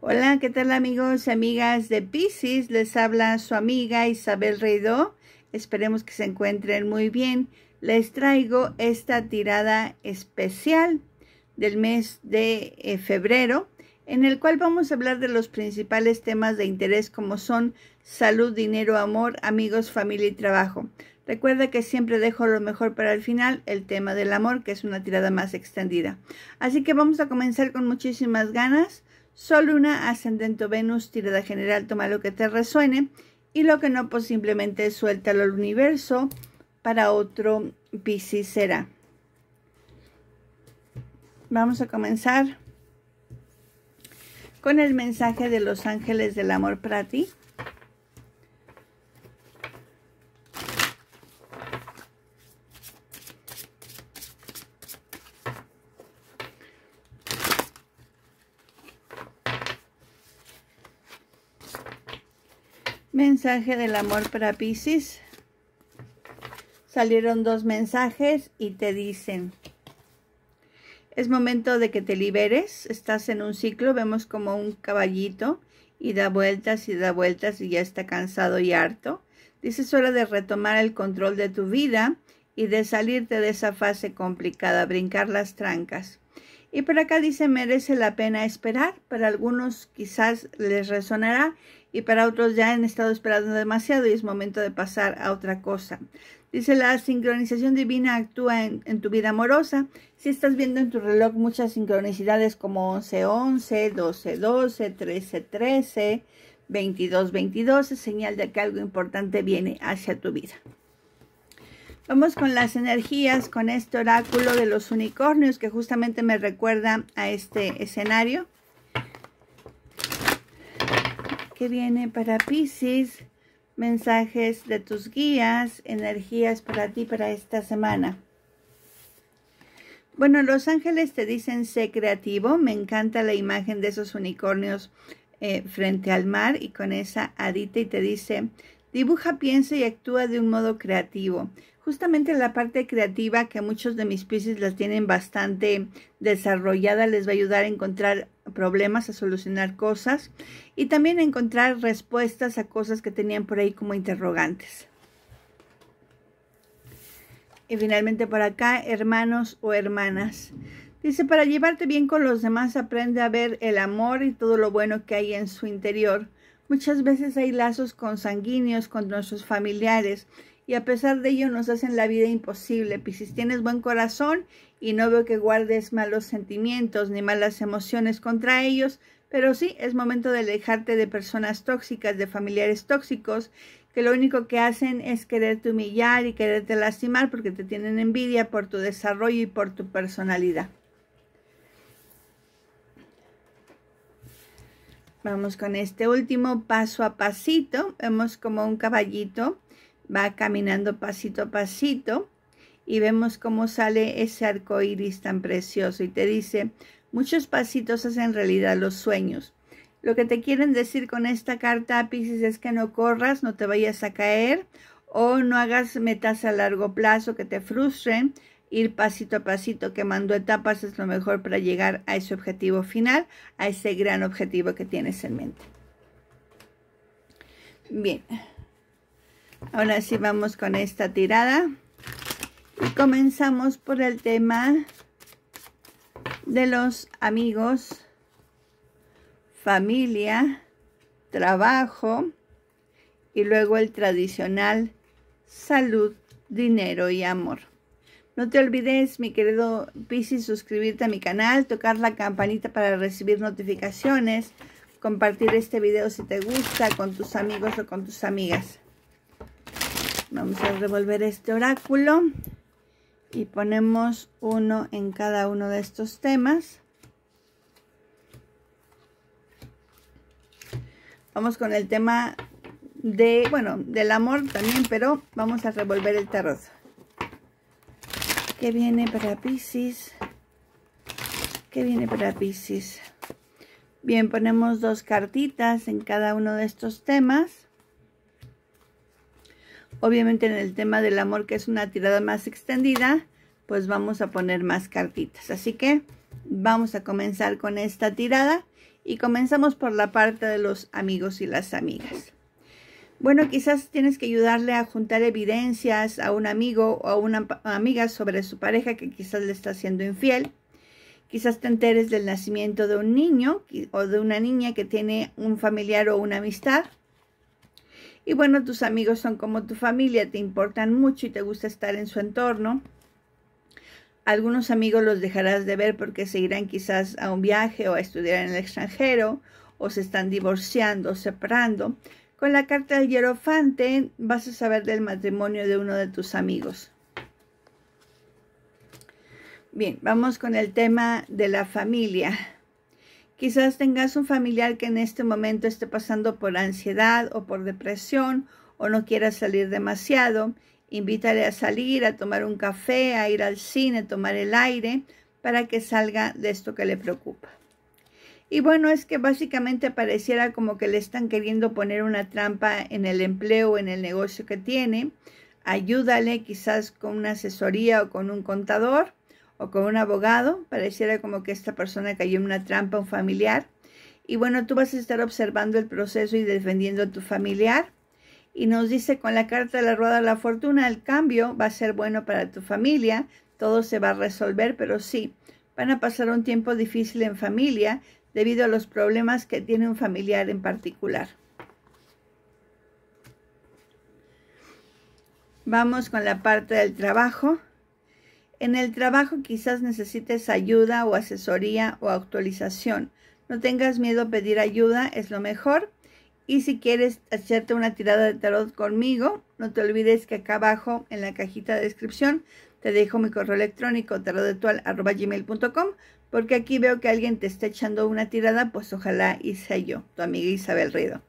Hola, ¿qué tal amigos y amigas de Pisces? Les habla su amiga Isabel Reidó. Esperemos que se encuentren muy bien. Les traigo esta tirada especial del mes de eh, febrero, en el cual vamos a hablar de los principales temas de interés como son salud, dinero, amor, amigos, familia y trabajo. Recuerda que siempre dejo lo mejor para el final, el tema del amor, que es una tirada más extendida. Así que vamos a comenzar con muchísimas ganas. Solo una Ascendente Venus, tirada general, toma lo que te resuene. Y lo que no, pues simplemente suéltalo al universo para otro Piscis será. Vamos a comenzar con el mensaje de los ángeles del amor para ti. mensaje del amor para Pisces. Salieron dos mensajes y te dicen, es momento de que te liberes, estás en un ciclo, vemos como un caballito y da vueltas y da vueltas y ya está cansado y harto. Dice, es hora de retomar el control de tu vida y de salirte de esa fase complicada, brincar las trancas. Y por acá dice, merece la pena esperar, para algunos quizás les resonará y para otros ya han estado esperando demasiado y es momento de pasar a otra cosa. Dice, la sincronización divina actúa en, tu vida amorosa. Si estás viendo en tu reloj muchas sincronicidades como 11-11, 12-12, 13-13, 22-22, es señal de que algo importante viene hacia tu vida. Vamos con las energías, con este oráculo de los unicornios que justamente me recuerda a este escenario. viene para Pisces, mensajes de tus guías, energías para ti para esta semana. Bueno, los ángeles te dicen sé creativo. Me encanta la imagen de esos unicornios eh, frente al mar y con esa adita y te dice dibuja, piensa y actúa de un modo creativo. Justamente la parte creativa que muchos de mis Pisces las tienen bastante desarrollada les va a ayudar a encontrar problemas, a solucionar cosas y también encontrar respuestas a cosas que tenían por ahí como interrogantes. Y finalmente por acá, hermanos o hermanas. Dice, para llevarte bien con los demás, aprende a ver el amor y todo lo bueno que hay en su interior. Muchas veces hay lazos consanguíneos con nuestros familiares y a pesar de ello nos hacen la vida imposible. Piscis, tienes buen corazón y no veo que guardes malos sentimientos ni malas emociones contra ellos, pero sí es momento de alejarte de personas tóxicas, de familiares tóxicos, que lo único que hacen es quererte humillar y quererte lastimar porque te tienen envidia por tu desarrollo y por tu personalidad. Vamos con este último paso a pasito. Vemos como un caballito va caminando pasito a pasito y vemos cómo sale ese arco iris tan precioso y te dice, muchos pasitos hacen realidad los sueños. Lo que te quieren decir con esta carta Pisces es que no corras, no te vayas a caer o no hagas metas a largo plazo que te frustren. Ir pasito a pasito quemando etapas es lo mejor para llegar a ese objetivo final, a ese gran objetivo que tienes en mente. Bien. Ahora sí vamos con esta tirada. Y comenzamos por el tema de los amigos, familia, trabajo y luego el tradicional salud, dinero y amor. No te olvides, mi querido Pisi suscribirte a mi canal, tocar la campanita para recibir notificaciones, compartir este video si te gusta con tus amigos o con tus amigas. Vamos a revolver este oráculo y ponemos uno en cada uno de estos temas. Vamos con el tema de, bueno, del amor también, pero vamos a revolver el tarot. ¿Qué viene para Pisces? ¿Qué viene para Pisces? Bien, ponemos dos cartitas en cada uno de estos temas. Obviamente en el tema del amor, que es una tirada más extendida, pues vamos a poner más cartitas. Así que vamos a comenzar con esta tirada y comenzamos por la parte de los amigos y las amigas. Bueno, quizás tienes que ayudarle a juntar evidencias a un amigo o a una amiga sobre su pareja que quizás le está siendo infiel. Quizás te enteres del nacimiento de un niño o de una niña que tiene un familiar o una amistad. Y bueno, tus amigos son como tu familia, te importan mucho y te gusta estar en su entorno. Algunos amigos los dejarás de ver porque se irán quizás a un viaje o a estudiar en el extranjero o se están divorciando o separando. Con la carta del hierofante vas a saber del matrimonio de uno de tus amigos. Bien, vamos con el tema de la familia. Quizás tengas un familiar que en este momento esté pasando por ansiedad o por depresión o no quiera salir demasiado. Invítale a salir, a tomar un café, a ir al cine, a tomar el aire para que salga de esto que le preocupa. Y bueno, es que básicamente pareciera como que le están queriendo poner una trampa en el empleo, o en el negocio que tiene. Ayúdale quizás con una asesoría o con un contador o con un abogado, pareciera como que esta persona cayó en una trampa, un familiar. Y bueno, tú vas a estar observando el proceso y defendiendo a tu familiar. Y nos dice con la carta de la rueda de la fortuna, el cambio va a ser bueno para tu familia, todo se va a resolver, pero sí, van a pasar un tiempo difícil en familia debido a los problemas que tiene un familiar en particular. Vamos con la parte del trabajo. En el trabajo quizás necesites ayuda o asesoría o actualización. No tengas miedo a pedir ayuda, es lo mejor. Y si quieres hacerte una tirada de tarot conmigo, no te olvides que acá abajo en la cajita de descripción te dejo mi correo electrónico tarotactual.gmail.com porque aquí veo que alguien te está echando una tirada, pues ojalá y sea yo, tu amiga Isabel Rido.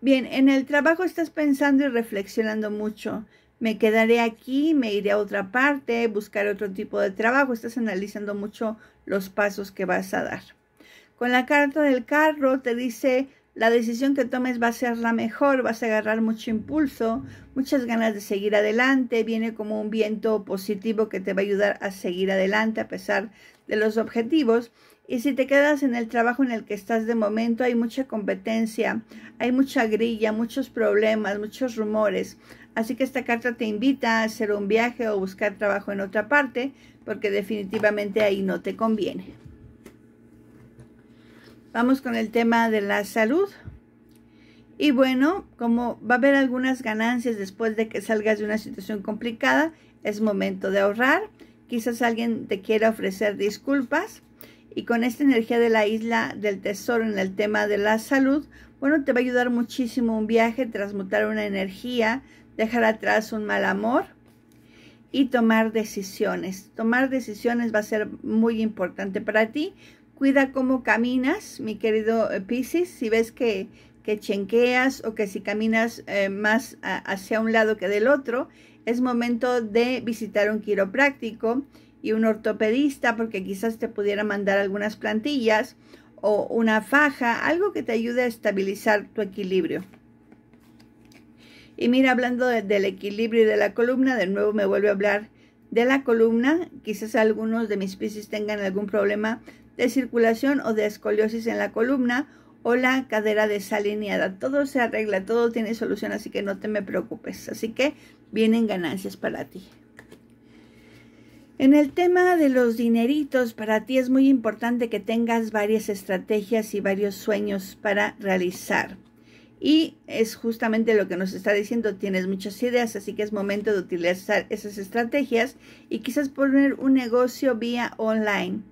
Bien, en el trabajo estás pensando y reflexionando mucho me quedaré aquí, me iré a otra parte, buscar otro tipo de trabajo. Estás analizando mucho los pasos que vas a dar. Con la carta del carro te dice, la decisión que tomes va a ser la mejor, vas a agarrar mucho impulso, muchas ganas de seguir adelante, viene como un viento positivo que te va a ayudar a seguir adelante a pesar de los objetivos. Y si te quedas en el trabajo en el que estás de momento, hay mucha competencia, hay mucha grilla, muchos problemas, muchos rumores. Así que esta carta te invita a hacer un viaje o buscar trabajo en otra parte, porque definitivamente ahí no te conviene. Vamos con el tema de la salud. Y bueno, como va a haber algunas ganancias después de que salgas de una situación complicada, es momento de ahorrar. Quizás alguien te quiera ofrecer disculpas. Y con esta energía de la isla del tesoro en el tema de la salud, bueno, te va a ayudar muchísimo un viaje, transmutar una energía, dejar atrás un mal amor y tomar decisiones. Tomar decisiones va a ser muy importante para ti. Cuida cómo caminas, mi querido eh, Pisces. Si ves que, que chenqueas o que si caminas eh, más hacia un lado que del otro, es momento de visitar un quiropráctico y un ortopedista porque quizás te pudiera mandar algunas plantillas o una faja, algo que te ayude a estabilizar tu equilibrio. Y mira, hablando del equilibrio y de la columna, de nuevo me vuelve a hablar de la columna. Quizás algunos de mis piscis tengan algún problema de circulación o de escoliosis en la columna o la cadera desalineada. Todo se arregla, todo tiene solución, así que no te me preocupes. Así que vienen ganancias para ti. En el tema de los dineritos, para ti es muy importante que tengas varias estrategias y varios sueños para realizar. Y es justamente lo que nos está diciendo, tienes muchas ideas, así que es momento de utilizar esas estrategias y quizás poner un negocio vía online.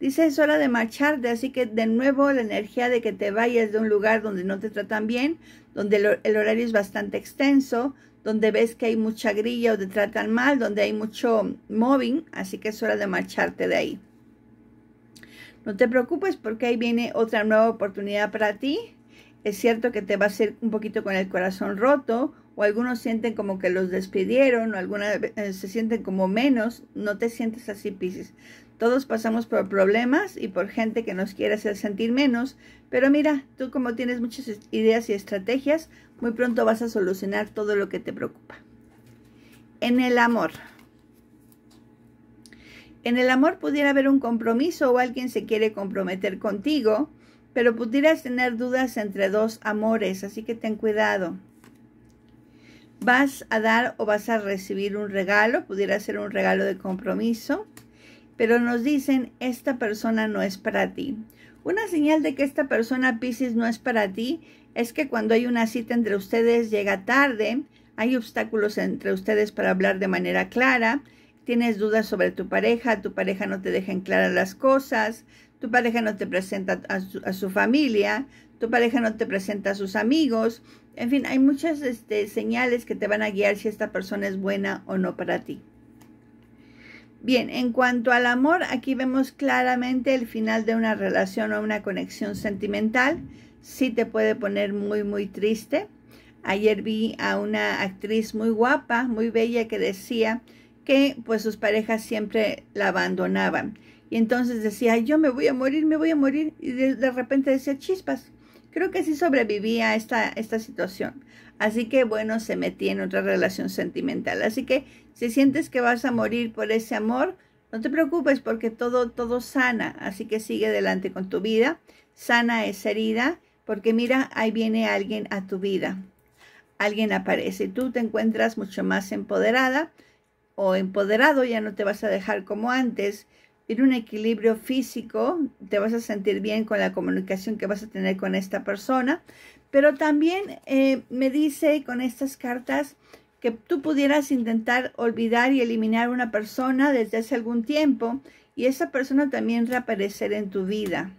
Dice, es hora de marcharte, así que de nuevo la energía de que te vayas de un lugar donde no te tratan bien, donde el, horario es bastante extenso, donde ves que hay mucha grilla o te tratan mal, donde hay mucho mobbing, así que es hora de marcharte de ahí. No te preocupes porque ahí viene otra nueva oportunidad para ti es cierto que te va a ser un poquito con el corazón roto, o algunos sienten como que los despidieron, o algunas eh, se sienten como menos. No te sientes así, Pisces. Todos pasamos por problemas y por gente que nos quiere hacer sentir menos, pero mira, tú como tienes muchas ideas y estrategias, muy pronto vas a solucionar todo lo que te preocupa. En el amor. En el amor pudiera haber un compromiso o alguien se quiere comprometer contigo pero pudieras tener dudas entre dos amores, así que ten cuidado. Vas a dar o vas a recibir un regalo, pudiera ser un regalo de compromiso, pero nos dicen, esta persona no es para ti. Una señal de que esta persona, Pisces, no es para ti es que cuando hay una cita entre ustedes llega tarde, hay obstáculos entre ustedes para hablar de manera clara, tienes dudas sobre tu pareja, tu pareja no te deja en claras las cosas, tu pareja no te presenta a su, familia, tu pareja no te presenta a sus amigos, en fin, hay muchas este, señales que te van a guiar si esta persona es buena o no para ti. Bien, en cuanto al amor, aquí vemos claramente el final de una relación o una conexión sentimental. Sí te puede poner muy, muy triste. Ayer vi a una actriz muy guapa, muy bella, que decía que pues sus parejas siempre la abandonaban. Y entonces decía, yo me voy a morir, me voy a morir. Y de, repente decía, chispas, creo que sí sobrevivía a esta, esta situación. Así que bueno, se metía en otra relación sentimental. Así que si sientes que vas a morir por ese amor, no te preocupes porque todo, todo sana. Así que sigue adelante con tu vida. Sana es herida porque mira, ahí viene alguien a tu vida. Alguien aparece y tú te encuentras mucho más empoderada o empoderado, ya no te vas a dejar como antes, en un equilibrio físico, te vas a sentir bien con la comunicación que vas a tener con esta persona, pero también eh, me dice con estas cartas que tú pudieras intentar olvidar y eliminar una persona desde hace algún tiempo y esa persona también reaparecer en tu vida.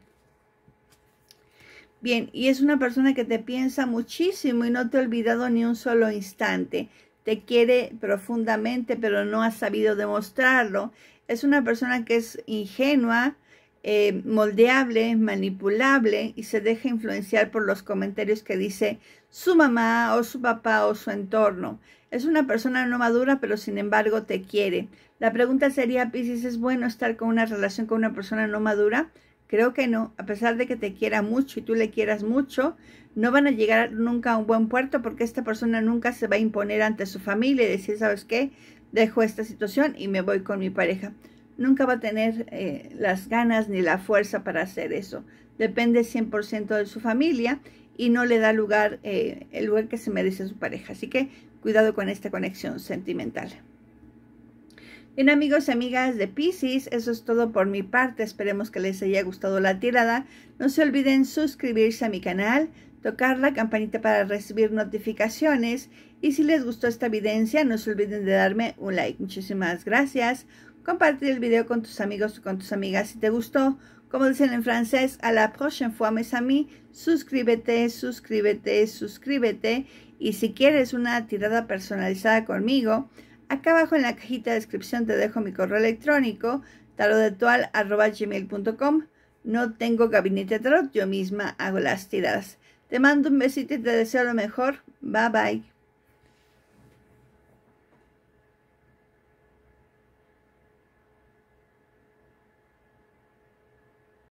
Bien, y es una persona que te piensa muchísimo y no te ha olvidado ni un solo instante. Te quiere profundamente, pero no ha sabido demostrarlo es una persona que es ingenua, eh, moldeable, manipulable y se deja influenciar por los comentarios que dice su mamá o su papá o su entorno. Es una persona no madura, pero sin embargo te quiere. La pregunta sería, Pisces, ¿es bueno estar con una relación con una persona no madura? Creo que no, a pesar de que te quiera mucho y tú le quieras mucho, no van a llegar nunca a un buen puerto porque esta persona nunca se va a imponer ante su familia y decir, ¿sabes qué? dejo esta situación y me voy con mi pareja. Nunca va a tener eh, las ganas ni la fuerza para hacer eso. Depende 100% de su familia y no le da lugar eh, el lugar que se merece su pareja. Así que cuidado con esta conexión sentimental. Bien amigos y amigas de Pisces, eso es todo por mi parte. Esperemos que les haya gustado la tirada. No se olviden suscribirse a mi canal, tocar la campanita para recibir notificaciones y si les gustó esta evidencia no se olviden de darme un like. Muchísimas gracias. Compartir el video con tus amigos o con tus amigas si te gustó. Como dicen en francés, a la prochaine fois mes amis, suscríbete, suscríbete, suscríbete. Y si quieres una tirada personalizada conmigo, acá abajo en la cajita de descripción te dejo mi correo electrónico tarodetual.com. No tengo gabinete de tarot, yo misma hago las tiradas. Te mando un besito y te deseo lo mejor. Bye bye.